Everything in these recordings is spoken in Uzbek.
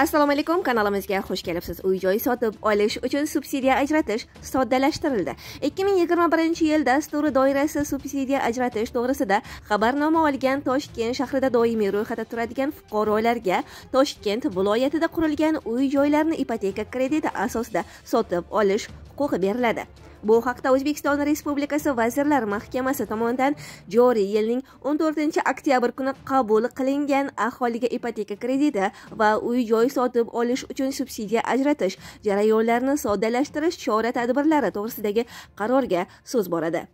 assalomu alaykum kanalimizga xush kelibsiz uy joy sotib olish uchun subsidiya ajratish soddalashtirildi 2021 yil dasturi doirasida subsidiya ajratish to'g'risida xabarnoma olgan toshkent shahrida doimiy ro'yxatda turadigan fuqarolarga toshkent viloyatida qurilgan uy joylarni ipoteka krediti asosida sotib olish huquqi beriladi bu haqda o'zbekiston respublikasi vazirlar mahkamasi tomonidan joriy yilning 14 oktyabr kuni qabul qilingan aholiga ipoteka krediti va uy joy sotib olish uchun subsidiya ajratish jarayonlarini soddalashtirish chora tadbirlari to'g'risidagi qarorga so'z boradi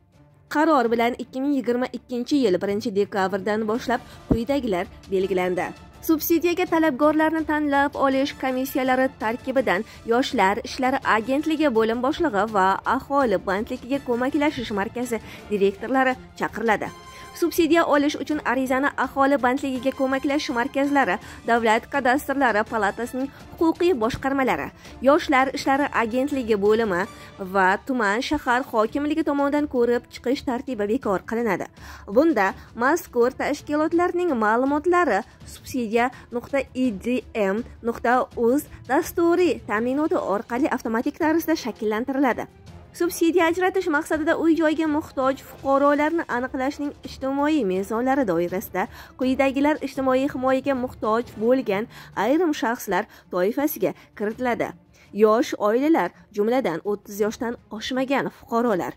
qaror bilan 2022 yil 1 dekabrdan boshlab quyidagilar belgilandi subsidiyaga talabgorlarni tanlab olish komissiyalari tarkibidan yoshlar ishlari agentligi bo'lim boshlig'i va aholi bandligiga ko'maklashish markazi direktorlari chaqiriladi subsidiya olish uchun arizani aholi bandligiga ko'maklashish markazlari davlat kadastrlari palatasining huquqiy boshqarmalari yoshlar ishlari agentligi bo'limi va tuman shahar hokimligi tomonidan ko'rib chiqish tartibi bekor qilinadi bunda mazkur tashkilotlarning ma'lumotlari subsidiya nuqta idm nuqta uz dasturiy ta'minoti orqali avtomatik tarzda shakllantiriladi subsidiya ajratish maqsadida uy joyga muhtoj fuqarolarni aniqlashning ijtimoiy mezonlari doirasida quyidagilar ijtimoiy himoyaga muhtoj bo'lgan ayrim shaxslar toifasiga kiritiladi yosh oilalar jumladan 30 yoshdan oshmagan fuqarolar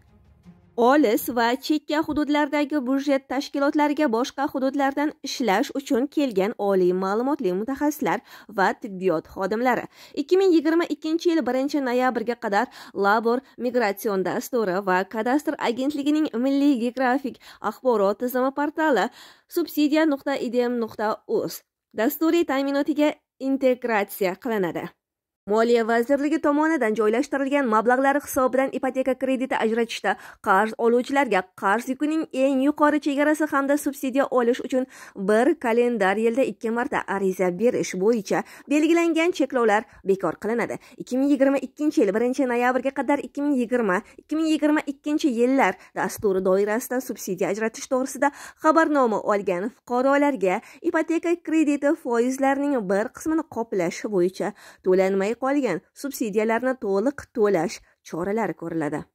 olis va chekka hududlardagi byudjet tashkilotlariga boshqa hududlardan ishlash uchun kelgan oliy ma'lumotli mutaxassislar va tibbiyot xodimlari 2022 yil 1 noyabrga qadar labor migratsion dasturi va kadastr agentligining milliy geografik axborot tizimi portali subsidiya nuqta idm nuqta uz dasturiy ta'minotiga integratsiya qilinadi moliya vazirligi tomonidan joylashtirilgan mablag'lari hisobidan ipoteka krediti ajratishda qarz oluvchilarga qarz yukining eng yuqori chegarasi hamda subsidiya olish uchun bir kalendar yilda ikki marta ariza berish bo'yicha belgilangan cheklovlar bekor qilinadi ikki ming yigirma ikkinchi yil birinchi noyabrga qadar ikki ming yigirma ikki ming yigirma ikkinchi yillar dasturi doirasida subsidiya ajratish to'g'risida xabarnoma olgan fuqarolarga ipoteka krediti foizlarining bir qismini qoplash bo'yicha to'lanmay qolgan subsidiyalarni to'liq to'lash choralari ko'riladi